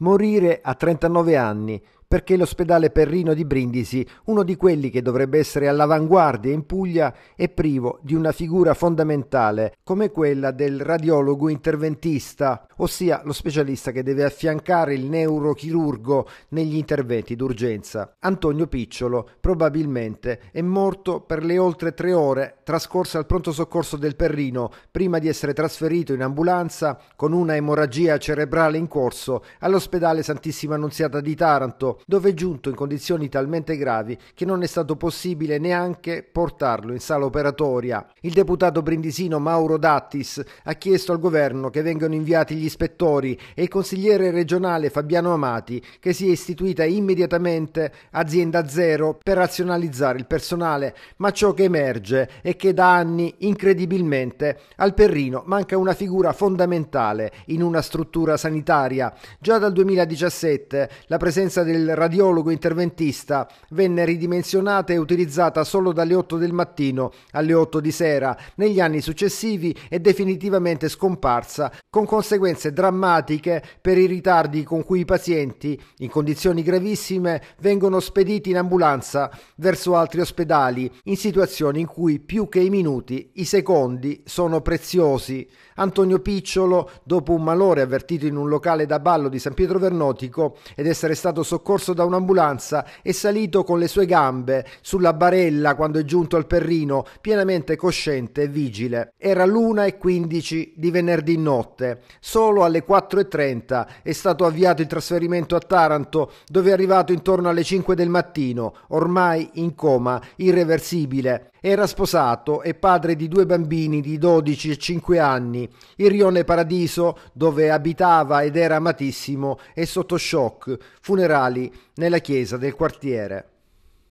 morire a 39 anni perché l'ospedale Perrino di Brindisi, uno di quelli che dovrebbe essere all'avanguardia in Puglia, è privo di una figura fondamentale come quella del radiologo interventista, ossia lo specialista che deve affiancare il neurochirurgo negli interventi d'urgenza. Antonio Picciolo probabilmente è morto per le oltre tre ore trascorse al pronto soccorso del Perrino prima di essere trasferito in ambulanza con una emorragia cerebrale in corso all'ospedale Santissima Annunziata di Taranto dove è giunto in condizioni talmente gravi che non è stato possibile neanche portarlo in sala operatoria. Il deputato brindisino Mauro Dattis ha chiesto al governo che vengano inviati gli ispettori e il consigliere regionale Fabiano Amati che sia istituita immediatamente azienda zero per razionalizzare il personale, ma ciò che emerge è che da anni incredibilmente al Perrino manca una figura fondamentale in una struttura sanitaria. Già dal 2017 la presenza del radiologo interventista venne ridimensionata e utilizzata solo dalle 8 del mattino alle 8 di sera negli anni successivi e definitivamente scomparsa, con conseguenze drammatiche per i ritardi con cui i pazienti, in condizioni gravissime, vengono spediti in ambulanza verso altri ospedali, in situazioni in cui più che i minuti, i secondi sono preziosi. Antonio Picciolo, dopo un malore avvertito in un locale da ballo di San Pietro Vernotico ed essere stato soccorso soccorso da un'ambulanza e salito con le sue gambe sulla barella quando è giunto al Perrino, pienamente cosciente e vigile. Era l'1.15 di venerdì notte. Solo alle 4.30 è stato avviato il trasferimento a Taranto, dove è arrivato intorno alle 5 del mattino, ormai in coma, irreversibile. Era sposato e padre di due bambini di 12 e 5 anni. Il rione Paradiso, dove abitava ed era amatissimo, è sotto shock, funerali nella chiesa del quartiere.